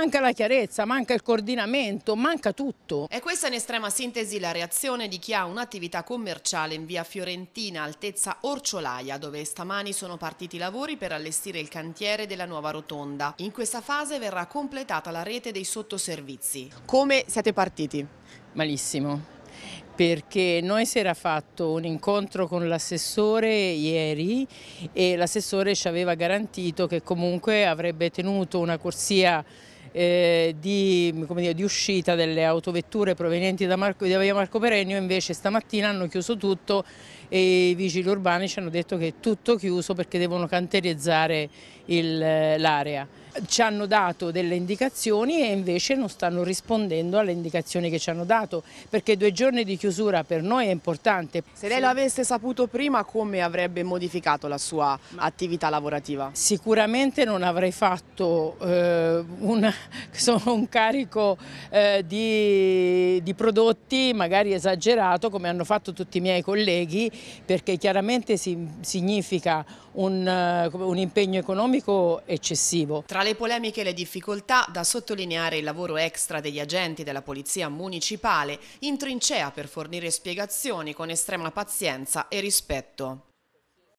manca la chiarezza, manca il coordinamento, manca tutto. E questa in estrema sintesi la reazione di chi ha un'attività commerciale in via Fiorentina, altezza Orciolaia, dove stamani sono partiti i lavori per allestire il cantiere della nuova rotonda. In questa fase verrà completata la rete dei sottoservizi. Come siete partiti? Malissimo perché noi si era fatto un incontro con l'assessore ieri e l'assessore ci aveva garantito che comunque avrebbe tenuto una corsia eh, di, dire, di, uscita delle autovetture provenienti da, Marco, da via Marco Perennio, invece stamattina hanno chiuso tutto e i vigili urbani ci hanno detto che è tutto chiuso perché devono canterizzare eh, l'area. Ci hanno dato delle indicazioni e invece non stanno rispondendo alle indicazioni che ci hanno dato perché due giorni di chiusura per noi è importante. Se lei l'avesse saputo prima come avrebbe modificato la sua attività lavorativa? Sicuramente non avrei fatto eh, una sono un carico eh, di, di, prodotti magari esagerato come hanno fatto tutti i miei colleghi perché chiaramente si, significa un, eh, un impegno economico eccessivo. Tra le polemiche e le difficoltà da sottolineare il lavoro extra degli agenti della Polizia Municipale in trincea per fornire spiegazioni con estrema pazienza e rispetto.